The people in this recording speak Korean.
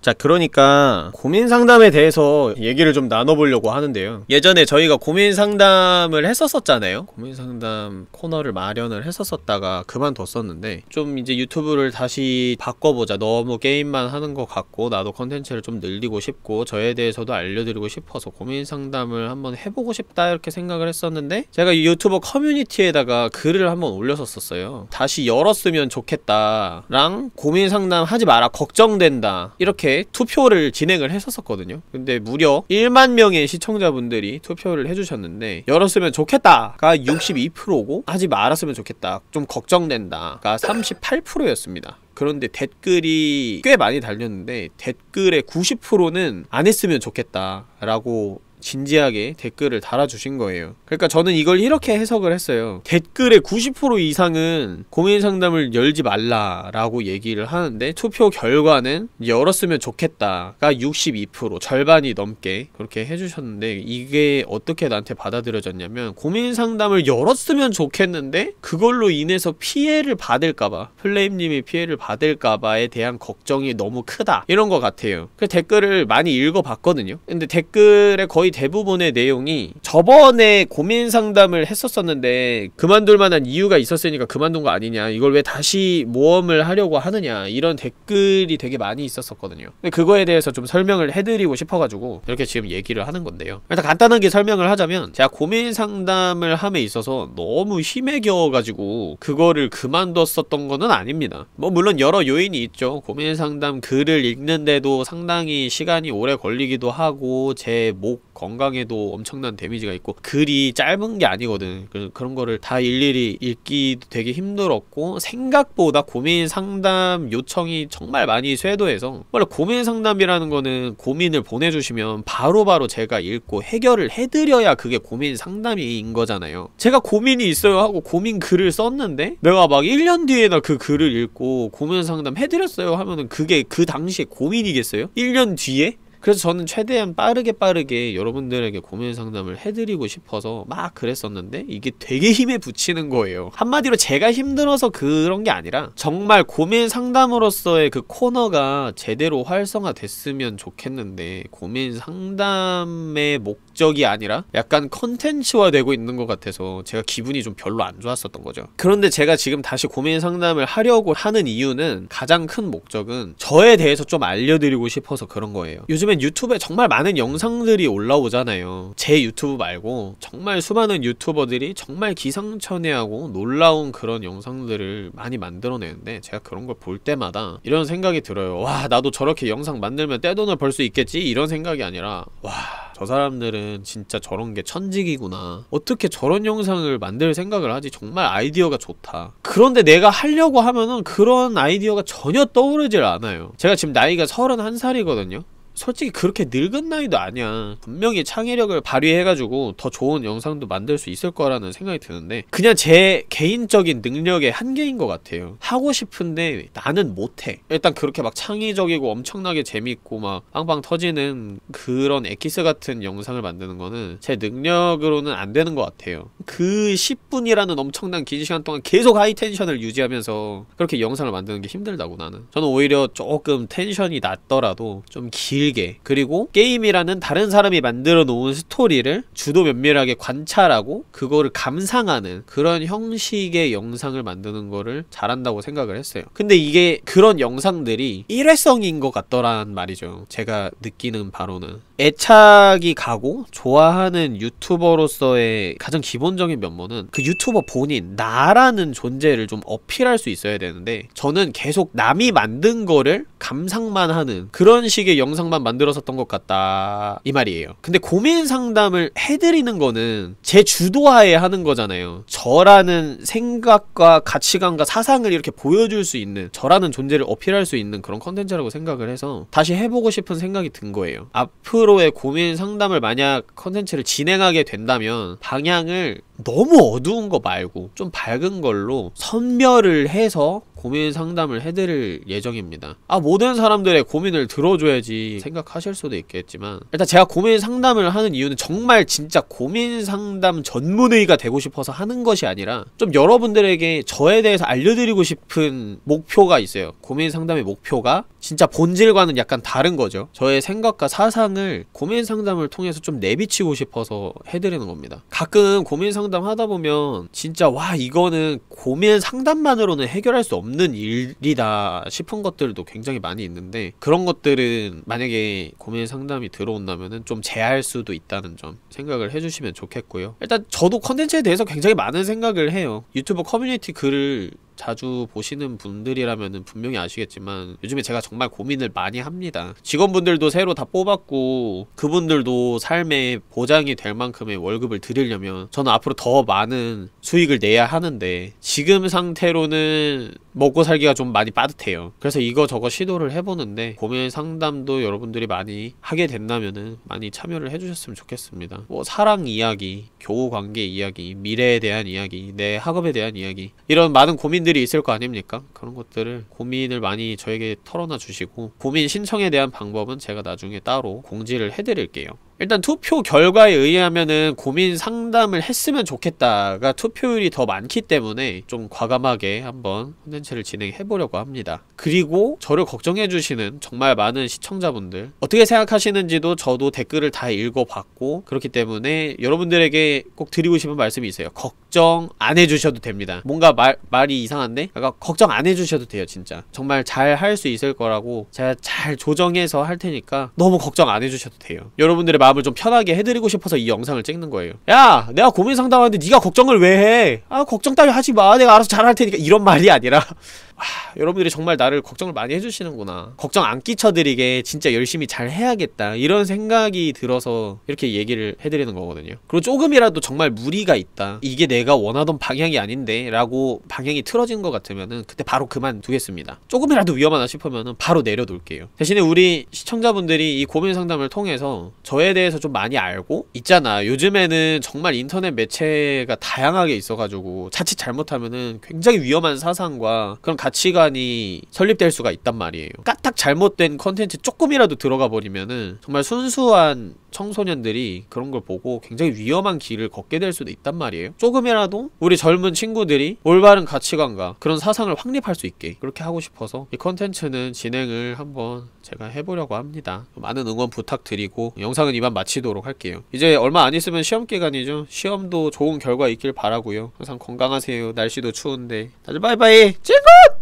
자 그러니까 고민 상담에 대해서 얘기를 좀 나눠보려고 하는데요 예전에 저희가 고민 상담을 했었었잖아요 고민 상담 코너를 마련을 했었었다가 그만뒀었는데 좀 이제 유튜브를 다시 바꿔보자 너무 게임만 하는 것 같고 나도 컨텐츠를 좀 늘리고 싶고 저에 대해서도 알려드리고 싶어서 고민 상담을 한번 해보고 싶다 이렇게 생각을 했었는데 제가 유튜버 커뮤니티에다가 글을 한번 올렸었어요 다시 열었으면 좋겠다 랑 고민 상담 하지 마라 걱정된다 이렇게 이렇게 투표를 진행을 했었거든요 근데 무려 1만 명의 시청자분들이 투표를 해주셨는데 열었으면 좋겠다가 62%고 하지 말았으면 좋겠다 좀 걱정된다가 38%였습니다 그런데 댓글이 꽤 많이 달렸는데 댓글의 90%는 안 했으면 좋겠다 라고 진지하게 댓글을 달아주신 거예요 그러니까 저는 이걸 이렇게 해석을 했어요 댓글의 90% 이상은 고민 상담을 열지 말라라고 얘기를 하는데 투표 결과는 열었으면 좋겠다가 62% 절반이 넘게 그렇게 해주셨는데 이게 어떻게 나한테 받아들여졌냐면 고민 상담을 열었으면 좋겠는데 그걸로 인해서 피해를 받을까봐 플레임님이 피해를 받을까봐에 대한 걱정이 너무 크다 이런 것 같아요 그 댓글을 많이 읽어봤거든요 근데 댓글에 거의 대부분의 내용이 저번에 고민 상담을 했었었는데 그만둘 만한 이유가 있었으니까 그만둔 거 아니냐 이걸 왜 다시 모험을 하려고 하느냐 이런 댓글이 되게 많이 있었었거든요 근데 그거에 대해서 좀 설명을 해드리고 싶어가지고 이렇게 지금 얘기를 하는 건데요 일단 간단하게 설명을 하자면 제가 고민 상담을 함에 있어서 너무 힘에 겨워가지고 그거를 그만뒀었던 거는 아닙니다 뭐 물론 여러 요인이 있죠 고민 상담 글을 읽는데도 상당히 시간이 오래 걸리기도 하고 제목 건강에도 엄청난 데미지가 있고 글이 짧은 게 아니거든 그래서 그런 거를 다 일일이 읽기 도 되게 힘들었고 생각보다 고민 상담 요청이 정말 많이 쇄도해서 원래 고민 상담이라는 거는 고민을 보내주시면 바로바로 바로 제가 읽고 해결을 해드려야 그게 고민 상담인 거잖아요 제가 고민이 있어요 하고 고민 글을 썼는데 내가 막 1년 뒤에나 그 글을 읽고 고민 상담 해드렸어요 하면은 그게 그 당시에 고민이겠어요? 1년 뒤에? 그래서 저는 최대한 빠르게 빠르게 여러분들에게 고민 상담을 해드리고 싶어서 막 그랬었는데 이게 되게 힘에 붙이는 거예요. 한마디로 제가 힘들어서 그런 게 아니라 정말 고민 상담으로서의 그 코너가 제대로 활성화됐으면 좋겠는데 고민 상담의 목적이 아니라 약간 컨텐츠화 되고 있는 것 같아서 제가 기분이 좀 별로 안 좋았었던 거죠. 그런데 제가 지금 다시 고민 상담을 하려고 하는 이유는 가장 큰 목적은 저에 대해서 좀 알려드리고 싶어서 그런 거예요. 요즘 요즘엔 유튜브에 정말 많은 영상들이 올라오잖아요 제 유튜브 말고 정말 수많은 유튜버들이 정말 기상천외하고 놀라운 그런 영상들을 많이 만들어내는데 제가 그런 걸 볼 때마다 이런 생각이 들어요 와 나도 저렇게 영상 만들면 떼돈을 벌 수 있겠지 이런 생각이 아니라 와 저 사람들은 진짜 저런 게 천직이구나 어떻게 저런 영상을 만들 생각을 하지 정말 아이디어가 좋다 그런데 내가 하려고 하면은 그런 아이디어가 전혀 떠오르질 않아요 제가 지금 나이가 31살이거든요 솔직히 그렇게 늙은 나이도 아니야. 분명히 창의력을 발휘해가지고 더 좋은 영상도 만들 수 있을 거라는 생각이 드는데 그냥 제 개인적인 능력의 한계인 것 같아요. 하고 싶은데 나는 못해. 일단 그렇게 막 창의적이고 엄청나게 재밌고 막 빵빵 터지는 그런 엑기스 같은 영상을 만드는 거는 제 능력으로는 안 되는 것 같아요. 그 10분이라는 엄청난 긴 시간 동안 계속 하이 텐션을 유지하면서 그렇게 영상을 만드는 게 힘들다고 나는 저는 오히려 조금 텐션이 낮더라도 좀 길게 그리고 게임이라는 다른 사람이 만들어 놓은 스토리를 주도 면밀하게 관찰하고 그거를 감상하는 그런 형식의 영상을 만드는 거를 잘한다고 생각을 했어요 근데 이게 그런 영상들이 일회성인 것 같더란 말이죠 제가 느끼는 바로는 애착이 가고 좋아하는 유튜버로서의 가장 기본적인 기본적인 면모는 그 유튜버 본인 나라는 존재를 좀 어필할 수 있어야 되는데 저는 계속 남이 만든 거를 감상만 하는 그런 식의 영상만 만들었었던 것 같다 이 말이에요 근데 고민 상담을 해드리는 거는 제 주도하에 하는 거잖아요 저라는 생각과 가치관과 사상을 이렇게 보여줄 수 있는 저라는 존재를 어필할 수 있는 그런 컨텐츠라고 생각을 해서 다시 해보고 싶은 생각이 든 거예요 앞으로의 고민 상담을 만약 컨텐츠를 진행하게 된다면 방향을 너무 어두운 거 말고 좀 밝은 걸로 선별을 해서 고민 상담을 해드릴 예정입니다. 아 모든 사람들의 고민을 들어줘야지 생각하실 수도 있겠지만 일단 제가 고민 상담을 하는 이유는 정말 진짜 고민 상담 전문의가 되고 싶어서 하는 것이 아니라 좀 여러분들에게 저에 대해서 알려드리고 싶은 목표가 있어요. 고민 상담의 목표가 진짜 본질과는 약간 다른 거죠. 저의 생각과 사상을 고민 상담을 통해서 좀 내비치고 싶어서 해드리는 겁니다. 가끔 고민 상담 상담 하다 보면 진짜 와 이거는 고민 상담만으로는 해결할 수 없는 일이다 싶은 것들도 굉장히 많이 있는데 그런 것들은 만약에 고민 상담이 들어온다면은 좀 제할 수도 있다는 점 생각을 해주시면 좋겠고요. 일단 저도 컨텐츠에 대해서 굉장히 많은 생각을 해요. 유튜브 커뮤니티 글을 자주 보시는 분들이라면 분명히 아시겠지만 요즘에 제가 정말 고민을 많이 합니다. 직원분들도 새로 다 뽑았고 그분들도 삶에 보장이 될 만큼의 월급을 드리려면 저는 앞으로 더 많은 수익을 내야 하는데 지금 상태로는 먹고 살기가 좀 많이 빠듯해요 그래서 이거저거 시도를 해보는데 고민 상담도 여러분들이 많이 하게 된다면은 많이 참여를 해주셨으면 좋겠습니다 뭐 사랑 이야기, 교우 관계 이야기, 미래에 대한 이야기, 내 학업에 대한 이야기 이런 많은 고민들이 있을 거 아닙니까? 그런 것들을 고민을 많이 저에게 털어놔 주시고 고민 신청에 대한 방법은 제가 나중에 따로 공지를 해드릴게요 일단 투표 결과에 의하면은 고민 상담을 했으면 좋겠다가 투표율이 더 많기 때문에 좀 과감하게 한번 콘텐츠를 진행해보려고 합니다. 그리고 저를 걱정해주시는 정말 많은 시청자분들 어떻게 생각하시는지도 저도 댓글을 다 읽어봤고 그렇기 때문에 여러분들에게 꼭 드리고 싶은 말씀이 있어요. 걱정 안 해주셔도 됩니다. 뭔가 말, 말이 이상한데? 아까 걱정 안 해주셔도 돼요 진짜. 정말 잘 할 수 있을 거라고 제가 잘 조정해서 할 테니까 너무 걱정 안 해주셔도 돼요. 여러분들의 마음 마음을 좀 편하게 해드리고 싶어서 이 영상을 찍는 거예요 야! 내가 고민 상담하는데 네가 걱정을 왜 해? 아 걱정 따위 하지 마 내가 알아서 잘할 테니까 이런 말이 아니라 와, 아, 여러분들이 정말 나를 걱정을 많이 해주시는구나 걱정 안 끼쳐드리게 진짜 열심히 잘 해야겠다 이런 생각이 들어서 이렇게 얘기를 해드리는 거거든요 그리고 조금이라도 정말 무리가 있다 이게 내가 원하던 방향이 아닌데 라고 방향이 틀어진 것 같으면은 그때 바로 그만두겠습니다 조금이라도 위험하다 싶으면은 바로 내려둘게요 대신에 우리 시청자분들이 이 고민 상담을 통해서 저에 대해 대해서 좀 많이 알고 있잖아 요즘에는 정말 인터넷 매체가 다양하게 있어가지고 자칫 잘못하면은 굉장히 위험한 사상과 그런 가치관이 설립될 수가 있단 말이에요 까딱 그러니까 잘못된 컨텐츠 조금이라도 들어가 버리면은 정말 순수한 청소년들이 그런 걸 보고 굉장히 위험한 길을 걷게 될 수도 있단 말이에요 조금이라도 우리 젊은 친구들이 올바른 가치관과 그런 사상을 확립할 수 있게 그렇게 하고 싶어서 이 컨텐츠는 진행을 한번 제가 해보려고 합니다 많은 응원 부탁드리고 영상은 이 이만 마치도록 할게요. 이제 얼마 안 있으면 시험 기간이죠. 시험도 좋은 결과 있길 바라고요. 항상 건강하세요. 날씨도 추운데. 다들 바이바이. 찡긋!